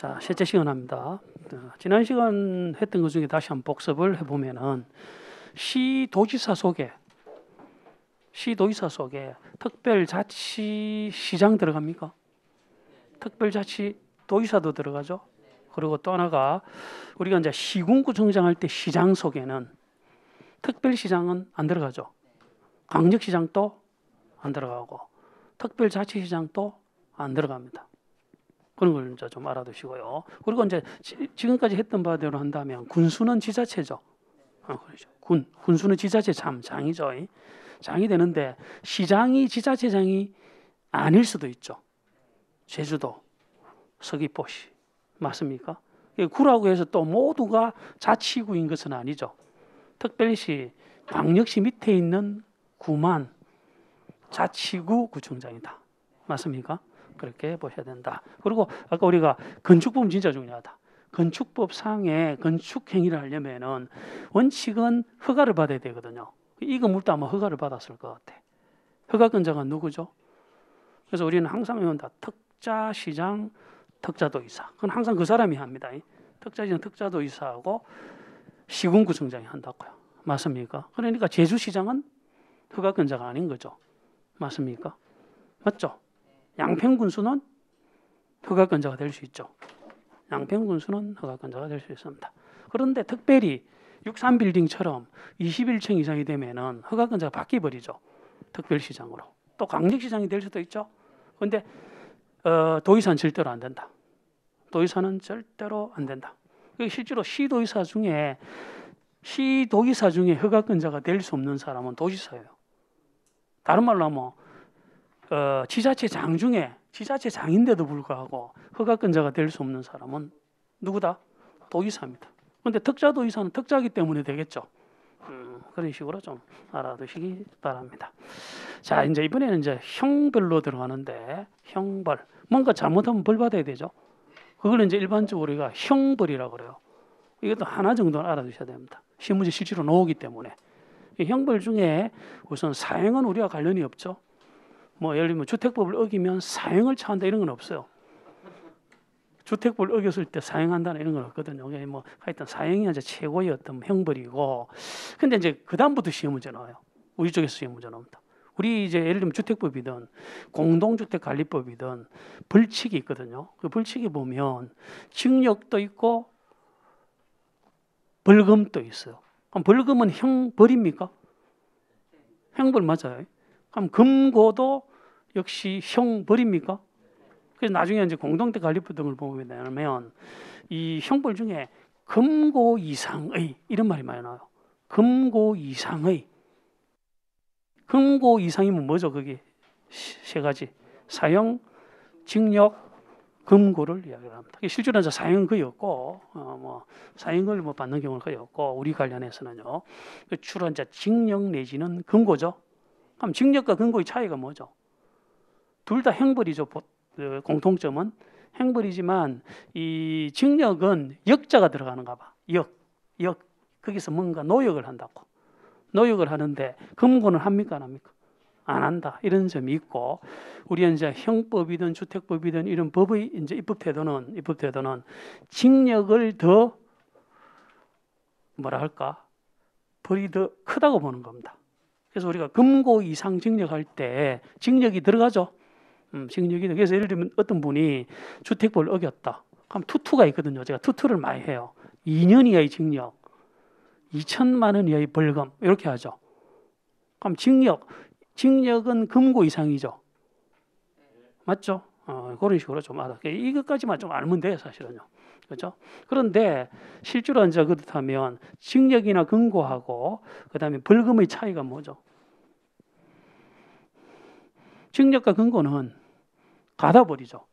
자, 실제 시간입니다 어, 지난 시간 했던 것 중에 다시 한번 복습을 해보면은 시 도지사 속에 시 도지사 속에 특별자치 시장 들어갑니까? 특별자치 도지사도 들어가죠. 그리고 또 하나가 우리가 이제 시군구청장 할때 시장 속에는 특별시장은 안 들어가죠. 강력시장도 안 들어가고 특별자치시장도 안 들어갑니다. 그런 걸 이제 좀 알아두시고요. 그리고 이제 지, 금까지 했던 바대로 한다면 군수는 지자체죠. 아, 그렇죠. 군 군수는 지자체 참 장이죠. 장이 되는데 시장이 지자체장이 아닐 수도 있죠. 제주도, 서귀포시 맞습니까? 예, 구라고 해서 또 모두가 자치구인 것은 아니죠. 특별시, 광역시 밑에 있는 구만 자치구 구청장이다. 맞습니까? 그렇게 보셔야 된다. 그리고 아까 우리가 건축법 진짜 중요하다. 건축법상의 건축 행위를 하려면은 원칙은 허가를 받아야 되거든요. 이 건물도 아마 허가를 받았을 것 같아. 허가권자가 누구죠? 그래서 우리는 항상 외운다. 특자 시장 특자도의사. 그건 항상 그 사람이 합니다. 특자 시장 특자도의사하고 시군 구청장이 한다고요. 맞습니까? 그러니까 제주 시장은 허가권자가 아닌 거죠. 맞습니까? 맞죠? 양평군수는 허가권자가 될 수 있죠. 양평군수는 허가권자가 될 수 있습니다. 그런데 특별히 63빌딩처럼 21층 이상이 되면 허가권자가 바뀌어버리죠. 특별시장으로. 또광력시장이될 수도 있죠. 그런데 어, 도의사는 절대로 안 된다. 도의사는 절대로 안 된다. 실제로 시도의사 중에 시도의사 중에 허가권자가 될 수 없는 사람은 도지사예요. 다른 말로 하면 어, 지자체장 중에 지자체장인데도 불구하고 허가권자가 될 수 없는 사람은 누구다? 도의사입니다. 근데 특자 도의사는 특자기 때문에 되겠죠. 음, 그런 식으로 좀 알아두시기 바랍니다. 자, 이제 이번에는 이제 형별로 들어가는데 형벌 뭔가 잘못하면 벌 받아야 되죠. 그걸 이제 일반적으로 우리가 형벌이라 그래요. 이것도 하나 정도는 알아두셔야 됩니다. 실무제 실제로 나오기 때문에 형벌 중에 우선 사형은 우리와 관련이 없죠. 뭐 예를 들면 주택법을 어기면 사형을 처한다 이런 건 없어요. 주택법을 어겼을 때 사형한다는 이런 건 없거든요. 뭐 하여튼 사형이 이제 최고의 어떤 형벌이고, 근데 이제 그 다음부터 시험 문제 나와요. 우리 쪽에서 시험 문제 나옵니다. 우리 이제 예를 들면 주택법이든 공동주택관리법이든 벌칙이 있거든요. 그 벌칙이 보면 징역도 있고 벌금도 있어요. 그럼 벌금은 형벌입니까? 형벌 맞아요. 그럼 금고도 역시 형벌입니까? 그래서 나중에 이제 공동체 관리부 등을 보게 되면 이 형벌 중에 금고 이상의 이런 말이 많이 나와요. 금고 이상의 금고 이상이면 뭐죠? 그게 세 가지 사형, 징역, 금고를 이야기 합니다. 실제로는 사형거였고, 어, 뭐 사형을 뭐 받는 경우는 거였고, 우리 관련해서는요, 그 주로 이 징역 내지는 금고죠. 그럼 징역과 금고의 차이가 뭐죠? 둘다 행불이죠. 그 공통점은 행불이지만 이 직력은 역자가 들어가는가 봐. 역, 역. 거기서 뭔가 노역을 한다고. 노역을 하는데 금고는 합니까 안 합니까? 안 한다 이런 점이 있고 우리 이제 형법이든 주택법이든 이런 법의 이제 입법 태도는 입법 태도는 징역을 더 뭐라 할까 벌이 더 크다고 보는 겁니다. 그래서 우리가 금고 이상 징역할 때 징역이 들어가죠. 음, 식력이다. 그래서 예를 들면 어떤 분이 주택법을 어겼다. 그럼 투투가 있거든요. 제가 투투를 많이 해요. 2년 이하의 징역, 2천만 원 이하의 벌금 이렇게 하죠. 그럼 징역, 징역은 금고 이상이죠. 맞죠? 어, 그런 식으로 좀 알아. 이것까지만 좀 알면 돼요, 사실은요. 그죠? 렇 그런데 실제로 이제 그렇다면 징역이나 금고하고 그다음에 벌금의 차이가 뭐죠? 증역과 금고는 가다 버리죠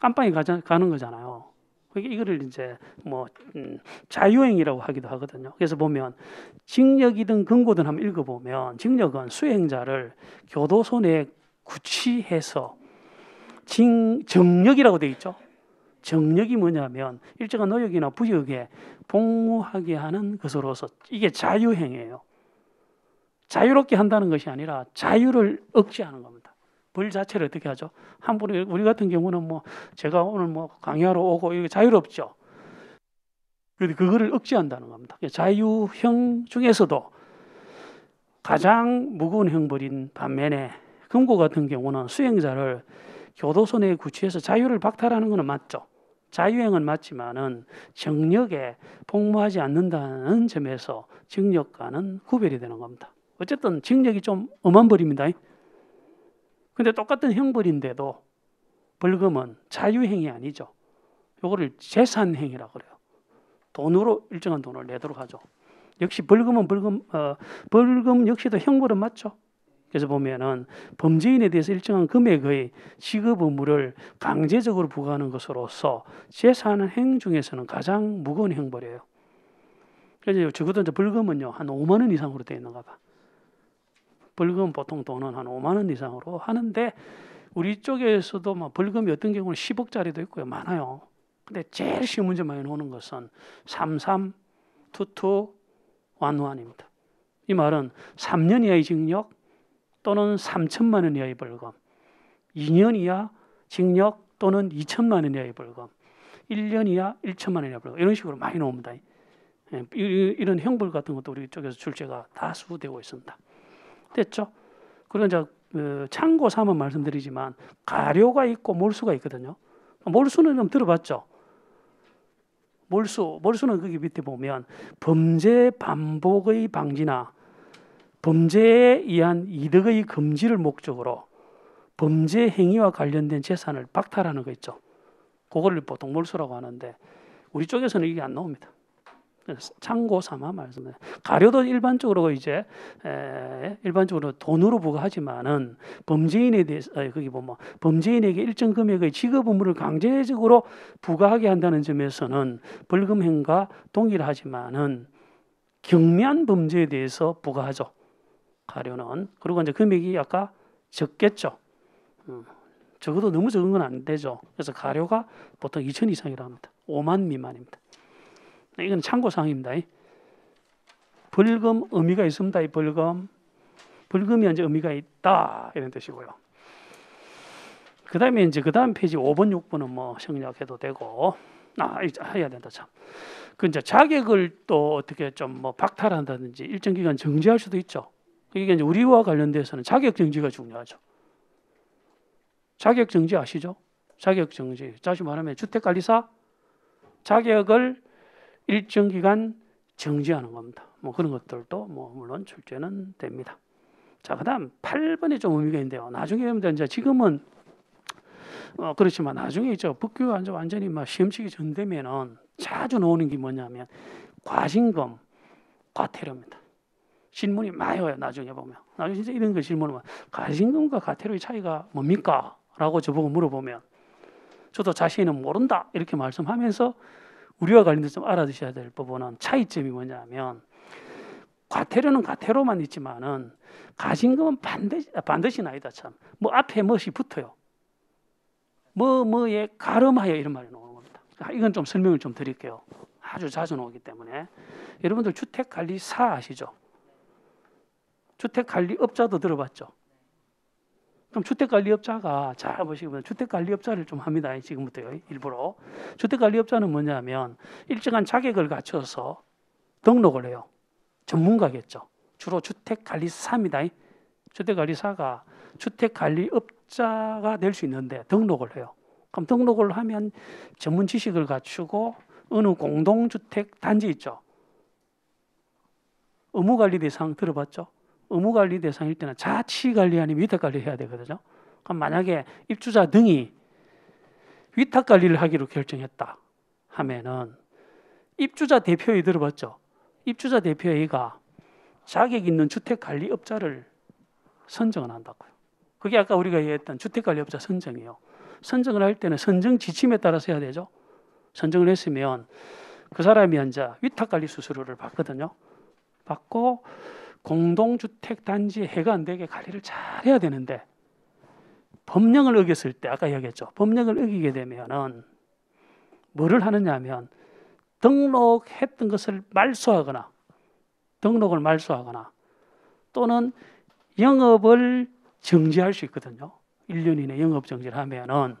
깜빵이 가자, 가는 거잖아요. 그러니까 이거를 이제 뭐 음, 자유행이라고 하기도 하거든요. 그래서 보면 징역이든 금고든 한번 읽어보면 징역은 수행자를 교도소 내 구치해서 징 정력이라고 돼 있죠. 정력이 뭐냐면 일정한 노역이나 부역에 복무하게 하는 것으로서 이게 자유행이에요. 자유롭게 한다는 것이 아니라 자유를 억제하는 겁니다. 벌 자체를 어떻게 하죠? 함부로 우리 같은 경우는 뭐 제가 오늘 뭐 강의하러 오고 이게 자유롭죠. 그런데 그거를 억제한다는 겁니다. 그 자유형 중에서도 가장 무거운 형벌인 반면에 금고 같은 경우는 수행자를 교도소 내에 구치해서 자유를 박탈하는 것은 맞죠. 자유행은 맞지만은 정력에 복무하지 않는다는 점에서 징역과는 구별이 되는 겁니다. 어쨌든 징역이 좀 엄한 벌입니다. 근데 똑같은 형벌인데도 벌금은 자유행위 아니죠. 요거를 재산행위라 그래요. 돈으로 일정한 돈을 내도록 하죠. 역시 벌금은 벌금 어, 벌금 역시도 형벌은 맞죠. 그래서 보면은 범죄인에 대해서 일정한 금액의 지급 의무를 강제적으로 부과하는 것으로서 재산행 중에서는 가장 무거운 형벌이에요. 그래서 적어도 이제 벌금은요 한 5만 원 이상으로 되어 있는가 봐. 벌금 보통 돈은 한 5만 원 이상으로 하는데 우리 쪽에서도 막 뭐 벌금이 어떤 경우는 10억짜리도 있고요. 많아요. 근데 제일 쉬운 문제 많이 나오는 것은 33, 22, 완입니다이 말은 3년 이하의 징역 또는 3천만 원 이하의 벌금, 2년 이하 징역 또는 2천만 원 이하의 벌금, 1년 이하 1천만 원 이하의 벌금 이런 식으로 많이 나옵니다. 예, 이런 형벌 같은 것도 우리 쪽에서 출제가 다수 되고 있습니다. 됐죠? 그런 자 어, 참고 삼아 말씀드리지만 가료가 있고 몰수가 있거든요. 몰수는 좀 들어봤죠. 몰수 몰수는 거기 밑에 보면 범죄 반복의 방지나 범죄에 의한 이득의 금지를 목적으로 범죄 행위와 관련된 재산을 박탈하는 거 있죠. 그거를 보통 몰수라고 하는데 우리 쪽에서는 이게 안 나옵니다. 참고 삼아 말씀을 가료도 일반적으로 이제 일반적으로 돈으로 부과하지만은 범죄인에 대해서 거기 보면 뭐, 뭐, 범죄인에게 일정 금액의 지급 의무를 강제적으로 부과하게 한다는 점에서는 벌금형과 동일하지만은 경미한 범죄에 대해서 부과하죠. 가료는 그리고 이제 금액이 아까 적겠죠. 음, 적어도 너무 적은 건 안 되죠. 그래서 가료가 보통 2천 이상이라 합니다. 5만 미만입니다. 이건 참고사항입니다. 벌금 의미가 있습니다. 이 벌금 벌금이 이제 의미가 있다 이런 뜻이고요. 그 다음에 이제 그 다음 페이지 5번, 6번은 뭐 생략해도 되고 아 해야 된다 참. 그 이제 자격을 또 어떻게 좀 뭐 박탈한다든지 일정 기간 정지할 수도 있죠. 이게 이제 우리와 관련돼서는 자격 정지가 중요하죠. 자격 정지 아시죠? 자격 정지. 다시 말하면 주택 관리사 자격을 일정 기간 정지하는 겁니다. 뭐 그런 것들도 뭐 물론 출제는 됩니다. 자, 그다음 8번이 좀 의미가 있는데요. 나중에 되면 이제 지금은 어 그렇지만 나중에 이제 법규가 이 완전히 막 시험 치기 전 되면은 자주 나오는 게 뭐냐면 과신검, 과태료입니다. 질문이 많이 와요. 나중에 보면 나중에 진짜 이런 거 질문을 과신검과 과태료의 차이가 뭡니까? 라고 저보고 물어보면 저도 자신은 모른다 이렇게 말씀하면서 우리와 관련돼서 좀 알아두셔야 될 부분은 차이점이 뭐냐면 과태료는 과태료만 있지만은 가신금은 반드시 아, 반드시는 아다 참. 뭐 앞에 멋이 붙어요. 뭐 뭐에 가름하여 이런 말이 나오는 겁니다. 아, 이건 좀 설명을 좀 드릴게요. 아주 자주 나오기 때문에 여러분들 주택 관리사 아시죠? 주택 관리업자도 들어봤죠. 그럼 주택관리업자가 잘 보시면 주택관리업자를 좀 합니다. 지금부터요. 일부러. 주택관리업자는 뭐냐면 일정한 자격을 갖춰서 등록을 해요. 전문가겠죠. 주로 주택관리사입니다. 주택관리사가 주택관리업자가 될 수 있는데 등록을 해요. 그럼 등록을 하면 전문 지식을 갖추고 어느 공동주택 단지 있죠. 의무관리 대상 들어봤죠? 의무 관리 대상일 때는 자치 관리 아니면 위탁 관리 해야 되거든요. 그럼 만약에 입주자 등이 위탁 관리를 하기로 결정했다 하면은 입주자 대표회 들어봤죠. 입주자 대표회의가 자격 있는 주택 관리 업자를 선정을 한다고요. 그게 아까 우리가 얘기했던 주택 관리 업자 선정이요. 선정을 할 때는 선정 지침에 따라서 해야 되죠. 선정을 했으면 그 사람이 이제 위탁 관리 수수료를 받거든요. 받고 공동주택단지 해가 안 되게 관리를 잘 해야 되는데 법령을 어겼을 때 아까 얘기했죠 법령을 어기게 되면은 뭐를 하느냐면 등록했던 것을 말소하거나 등록을 말소하거나 또는 영업을 정지할 수 있거든요. 1년 이내 영업 정지를 하면은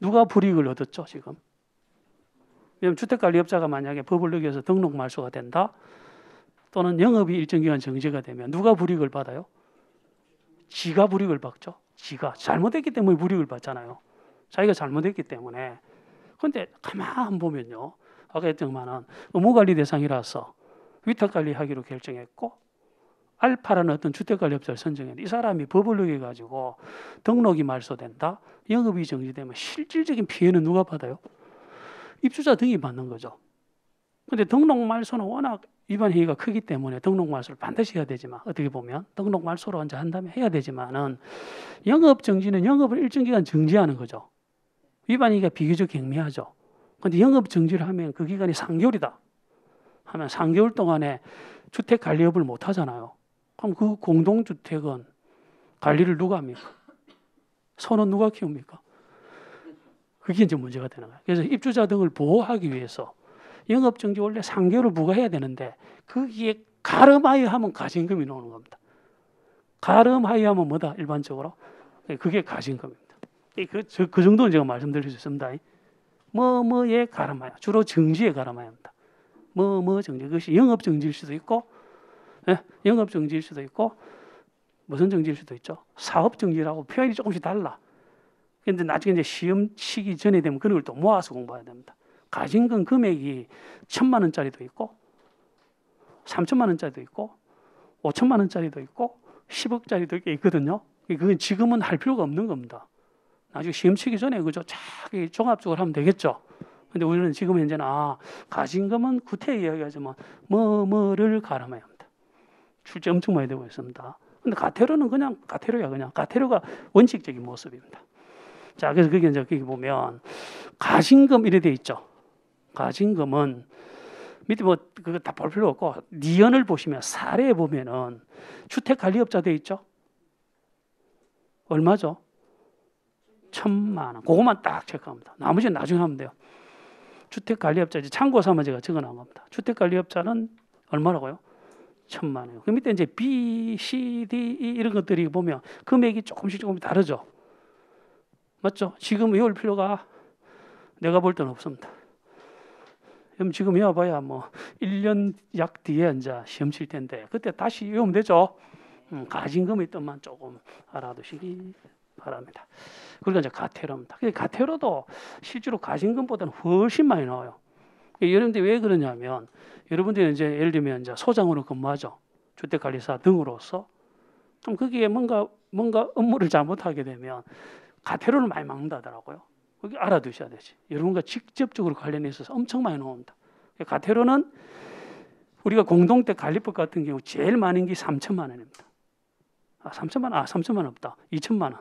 누가 불이익을 얻었죠, 지금? 왜냐면 주택관리업자가 만약에 법을 어겨서 등록 말소가 된다. 또는 영업이 일정 기간 정지가 되면 누가 불이익을 받아요? 지가 불이익을 받죠. 지가 잘못했기 때문에 불이익을 받잖아요. 자기가 잘못했기 때문에. 근데 가만 보면요. 아까 했더만은 의무관리 대상이라서 위탁관리하기로 결정했고 알파라는 어떤 주택관리업자를 선정했는데 이 사람이 법을 어겨가지고 등록이 말소된다. 영업이 정지되면 실질적인 피해는 누가 받아요? 입주자 등이 받는 거죠. 근데 등록 말소는 워낙 위반 행위가 크기 때문에 등록 말소를 반드시 해야 되지만 어떻게 보면 등록 말소로 혼자 한다면 해야 되지만은 영업 정지는 영업을 일정 기간 정지하는 거죠. 위반 행위가 비교적 경미하죠. 근데 영업 정지를 하면 그 기간이 3개월이다. 하면 3개월 동안에 주택 관리 업을 못 하잖아요. 그럼 그 공동주택은 관리를 누가 합니까? 소는 누가 키웁니까? 그게 이제 문제가 되는 거예요. 그래서 입주자 등을 보호하기 위해서 영업정지 원래 3개월을 부과해야 되는데 거기에 가름하여 하면 가진금이 나오는 겁니다. 가름하여 하면 뭐다 일반적으로? 예, 그게 가진금입니다. 예, 그, 저, 그 정도는 제가 말씀드릴 수습니다 뭐뭐에 가름하여 주로 정지에 가름하여 합니다. 뭐뭐 뭐 정지 그것이 영업정지일 수도 있고 예? 영업정지일 수도 있고 무슨 정지일 수도 있죠. 사업정지라고 표현이 조금씩 달라. 근데 나중에 이제 시험 치기 전에 되면 그런 걸 또 모아서 공부해야 됩니다. 가진 건 금액이 천만 원짜리도 있고 삼천만 원짜리도 있고 오천만 원짜리도 있고 십억짜리도 있거든요. 그건 지금은 할 필요가 없는 겁니다. 나중에 시험 치기 전에 그저 자기 종합적으로 하면 되겠죠. 근데 우리는 지금 현재는 아 가진 금은 구태 이야기하지만 뭐 뭐를 가름해야 합니다. 출제 엄청 많이 되고 있습니다. 근데 가테로는 그냥 가테로야 그냥 가테로가 원칙적인 모습입니다. 자 그래서 그게 이제 여기 보면 가신금 이래 돼 있죠. 가진 금은 밑에 뭐 그거 다 볼 필요 없고 니언을 보시면 사례에 보면은 주택 관리업자 돼 있죠. 얼마죠? 천만 원. 그것만 딱 체크합니다. 나머지는 나중에 하면 돼요. 주택 관리업자 지 참고 삼아 제가 적어놓은 겁니다. 주택 관리업자는 얼마라고요? 천만 원. 그 밑에 이제 B, C, D, e 이런 것들이 보면 금액이 조금씩 조금 씩 다르죠. 맞죠? 지금 외울 필요가 내가 볼 때는 없습니다. 그럼 지금 외워봐야 뭐 1년 약 뒤에 이제 시험 칠 텐데 그때 다시 이우면 되죠. 음, 가진금이있던만 조금 알아두시기 바랍니다. 그러니 이제 가테로입니다. 가테로도 실제로 가진금보다는 훨씬 많이 나와요. 그러니까 여러분들 왜 그러냐면 여러분들이 이제 예를 들면 이제 소장으로 근무하죠. 주택관리사 등으로서 그럼 거기에 뭔가 뭔가 업무를 잘못하게 되면 가태료를 많이 막는다더라고요. 거기 알아두셔야 되지. 여러분과 직접적으로 관련이 있어서 엄청 많이 나옵니다. 그러니까 가테로는 우리가 공동대 관리법 같은 경우 제일 많은 게 3천만 원입니다. 아, 3천만 아, 원? 아, 3천만 원 없다. 2천만 원.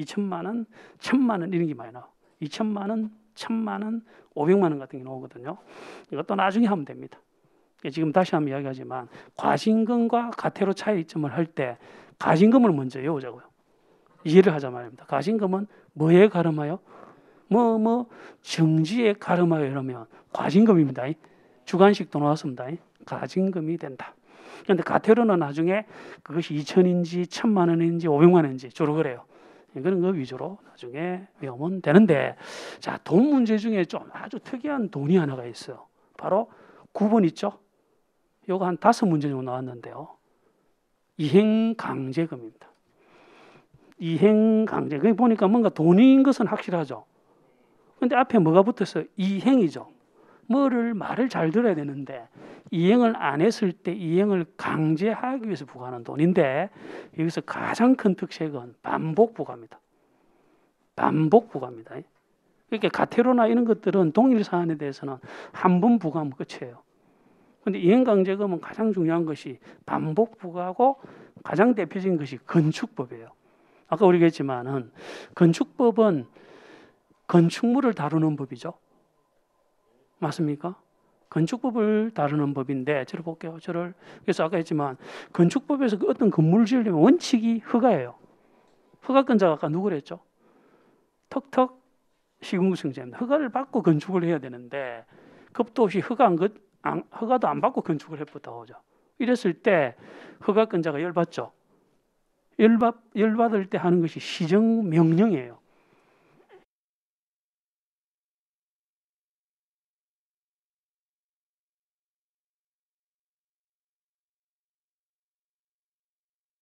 2천만 원, 1천만 원 이런 게 많이 나와. 2천만 원, 1천만 원, 500만 원 같은 게 나오거든요. 이것도 나중에 하면 됩니다. 예, 지금 다시 한번 이야기하지만 과징금과 가태로 차이점을 할 때 과징금을 먼저 외우자고요. 이해를 하자 말입니다. 과징금은 뭐에 가름하여? 뭐, 뭐, 정지에 가름하여 이러면 과징금입니다. 주간식도 왔습니다 과징금이 된다. 그런데 가테르는 나중에 그것이 2천인지 1천만 원인지 500만 원인지 주로 그래요. 그런 거 위주로 나중에 외우면 되는데 자, 돈 문제 중에 좀 아주 특이한 돈이 하나가 있어요. 바로 9번 있죠? 요거 한 다섯 문제 정도 나왔는데요. 이행 강제금입니다. 이행 강제. 그 보니까 뭔가 돈인 것은 확실하죠. 근데 앞에 뭐가 붙어서 이행이죠. 뭐를 말을 잘 들어야 되는데 이행을 안 했을 때 이행을 강제하기 위해서 부과하는 돈인데 여기서 가장 큰 특색은 반복 부과입니다. 반복 부과입니다. 그러니 가테로나 이런 것들은 동일 사안에 대해서는 한 번 부과하면 끝이에요. 근데 이행강제금은 가장 중요한 것이 반복 부과하고 가장 대표적인 것이 건축법이에요. 아까 우리가 했지만은 건축법은 건축물을 다루는 법이죠. 맞습니까? 건축법을 다루는 법인데 저를 볼게요. 저를 그래서 아까 했지만 건축법에서 그 어떤 건물을 지으려면 원칙이 허가예요. 허가권자가 아까 누구랬죠? 턱턱 시공승자입니다. 허가를 받고 건축을 해야 되는데 겁도 없이 허가 안, 안, 허가도 안 받고 건축을 해보다 오죠. 이랬을 때 허가권자가 열받죠. 열받 열받을 때 하는 것이 시정 명령이에요.